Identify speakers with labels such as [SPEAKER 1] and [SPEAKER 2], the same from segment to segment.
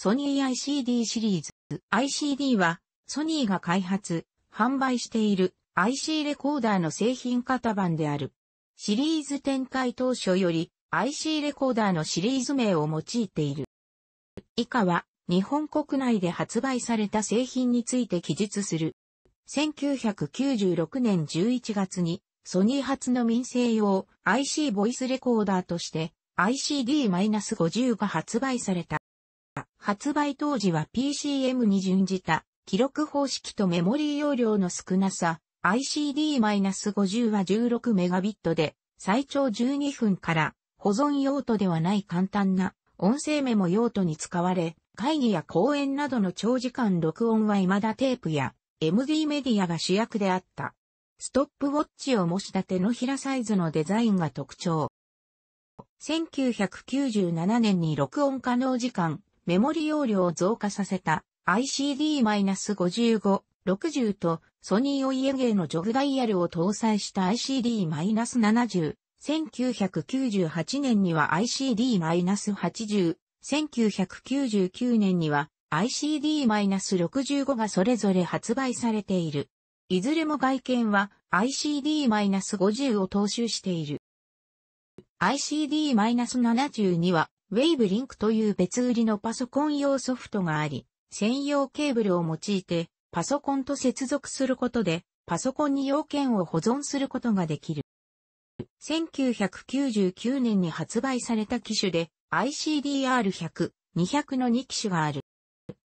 [SPEAKER 1] ソニー ICD シリーズ。ICD は、ソニーが開発、販売している IC レコーダーの製品型番である。シリーズ展開当初より IC レコーダーのシリーズ名を用いている。以下は、日本国内で発売された製品について記述する。1996年11月に、ソニー発の民生用 IC ボイスレコーダーとして ICD-50 が発売された。発売当時は PCM に準じた記録方式とメモリー容量の少なさ、ICD-50 は 16MB で最長12分から保存用途ではない簡単な音声メモ用途に使われ、会議や講演などの長時間録音は未だテープや MD メディアが主役であった。ストップウォッチを模した手のひらサイズのデザインが特徴。1997年に録音可能時間メモリ容量を増加させた ICD-55、60とソニーオイエゲーのジョグダイヤルを搭載した ICD-70、1998年には ICD-80、1999年には ICD-65 がそれぞれ発売されている。いずれも外見は ICD-50 を踏襲している。ICD-72 はウェイブリンクという別売りのパソコン用ソフトがあり、専用ケーブルを用いてパソコンと接続することでパソコンに要件を保存することができる。1999年に発売された機種で ICDR100、200の2機種がある。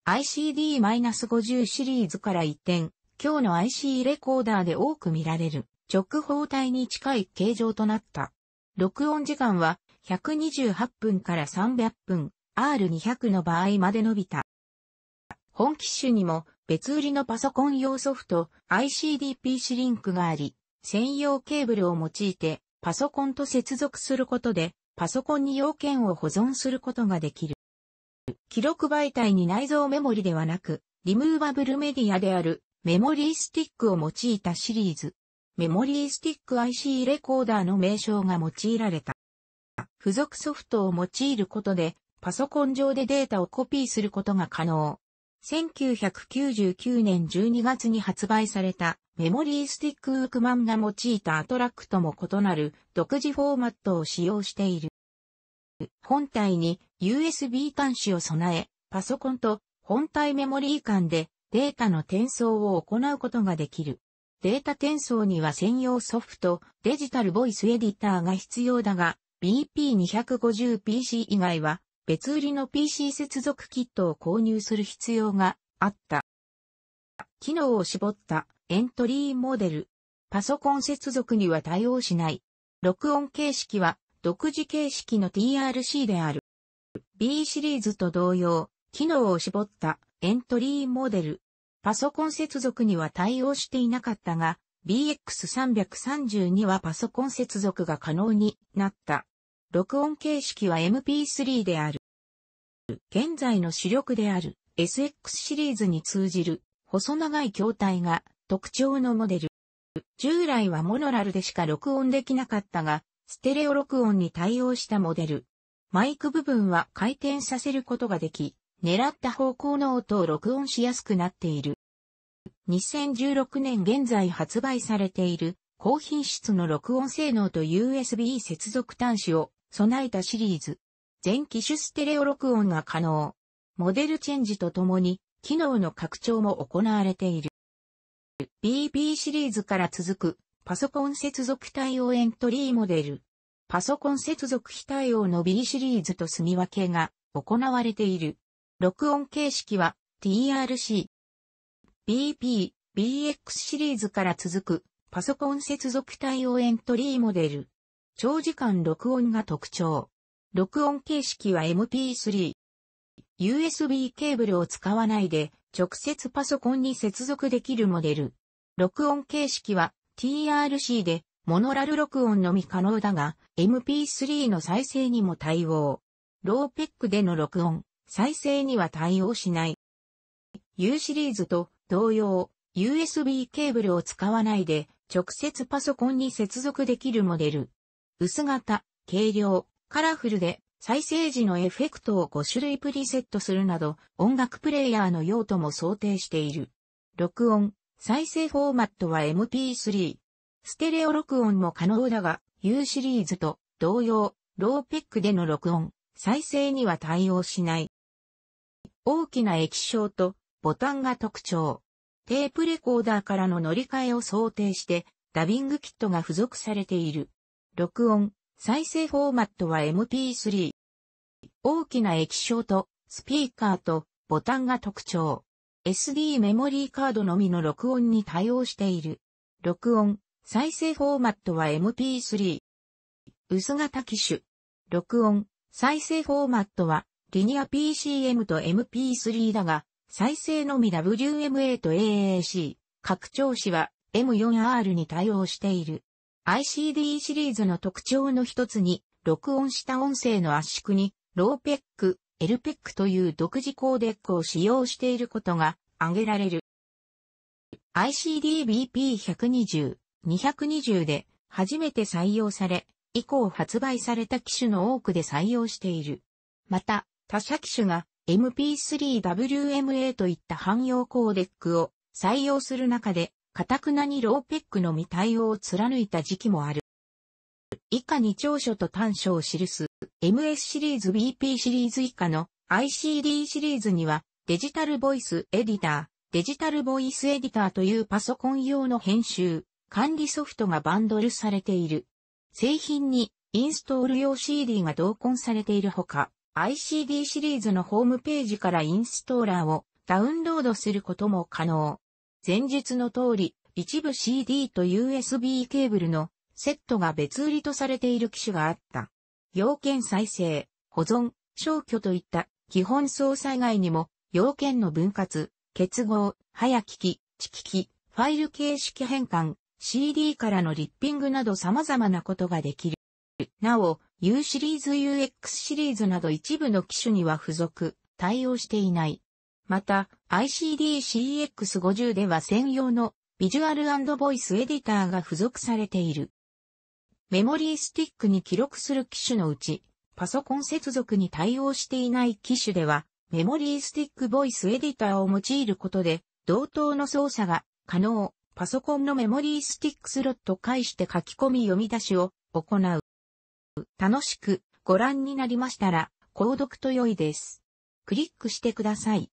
[SPEAKER 1] ICD-50 シリーズから一転、今日の IC レコーダーで多く見られる直方体に近い形状となった。録音時間は128分から300分、R200 の場合まで伸びた。本機種にも別売りのパソコン用ソフト ICD-PC リンクがあり、専用ケーブルを用いてパソコンと接続することでパソコンに要件を保存することができる。記録媒体に内蔵メモリではなく、リムーバブルメディアであるメモリースティックを用いたシリーズ。メモリースティック IC レコーダーの名称が用いられた。付属ソフトを用いることで、パソコン上でデータをコピーすることが可能。1999年12月に発売されたメモリースティックウークマンが用いたアトラックとも異なる独自フォーマットを使用している。本体に USB 端子を備え、パソコンと本体メモリー間でデータの転送を行うことができる。データ転送には専用ソフト、デジタルボイスエディターが必要だが、BP250PC 以外は別売りの PC 接続キットを購入する必要があった。機能を絞ったエントリーモデル。パソコン接続には対応しない。録音形式は独自形式の TRC である。B シリーズと同様、機能を絞ったエントリーモデル。パソコン接続には対応していなかったが、BX332 はパソコン接続が可能になった。録音形式は MP3 である。現在の主力である SX シリーズに通じる細長い筐体が特徴のモデル。従来はモノラルでしか録音できなかったが、ステレオ録音に対応したモデル。マイク部分は回転させることができ、狙った方向の音を録音しやすくなっている。2016年現在発売されている高品質の録音性能と USB 接続端子を備えたシリーズ。全機種ステレオ録音が可能。モデルチェンジとともに、機能の拡張も行われている。BB シリーズから続く、パソコン接続対応エントリーモデル。パソコン接続非対応の B シリーズと住み分けが行われている。録音形式は TRC。BP、BX シリーズから続くパソコン接続対応エントリーモデル。長時間録音が特徴。録音形式は MP3。USB ケーブルを使わないで直接パソコンに接続できるモデル。録音形式は TRC でモノラル録音のみ可能だが MP3 の再生にも対応。ローペックでの録音、再生には対応しない。U シリーズと同様、USB ケーブルを使わないで直接パソコンに接続できるモデル。薄型、軽量、カラフルで、再生時のエフェクトを5種類プリセットするなど、音楽プレイヤーの用途も想定している。録音、再生フォーマットは MP3。ステレオ録音も可能だが、U シリーズと同様、ローペックでの録音、再生には対応しない。大きな液晶とボタンが特徴。テープレコーダーからの乗り換えを想定して、ダビングキットが付属されている。録音、再生フォーマットは MP3。大きな液晶と、スピーカーと、ボタンが特徴。SD メモリーカードのみの録音に対応している。録音、再生フォーマットは MP3。薄型機種。録音、再生フォーマットは、リニア PCM と MP3 だが、再生のみ WMA と AAC、拡張子は M4R に対応している。ICD シリーズの特徴の一つに、録音した音声の圧縮に、ローペック、エルペックという独自コーデックを使用していることが挙げられる。ICD-BP120、220で初めて採用され、以降発売された機種の多くで採用している。また、他社機種が MP3WMA といった汎用コーデックを採用する中で、かたくなにローペックのみ対応を貫いた時期もある。以下に長所と短所を記す MS シリーズ BP シリーズ以下の ICD シリーズにはデジタルボイスエディター、デジタルボイスエディターというパソコン用の編集、管理ソフトがバンドルされている。製品にインストール用 CD が同梱されているほか、ICD シリーズのホームページからインストーラーをダウンロードすることも可能。前述の通り、一部 CD と USB ケーブルのセットが別売りとされている機種があった。要件再生、保存、消去といった基本操作以外にも、要件の分割、結合、早聞き、地聞き、ファイル形式変換、CD からのリッピングなど様々なことができる。なお、U シリーズ UX シリーズなど一部の機種には付属、対応していない。また、ICD-CX50 では専用のビジュアルボイスエディターが付属されている。メモリースティックに記録する機種のうち、パソコン接続に対応していない機種では、メモリースティックボイスエディターを用いることで、同等の操作が可能、パソコンのメモリースティックスロット返して書き込み読み出しを行う。楽しくご覧になりましたら、購読と良いです。クリックしてください。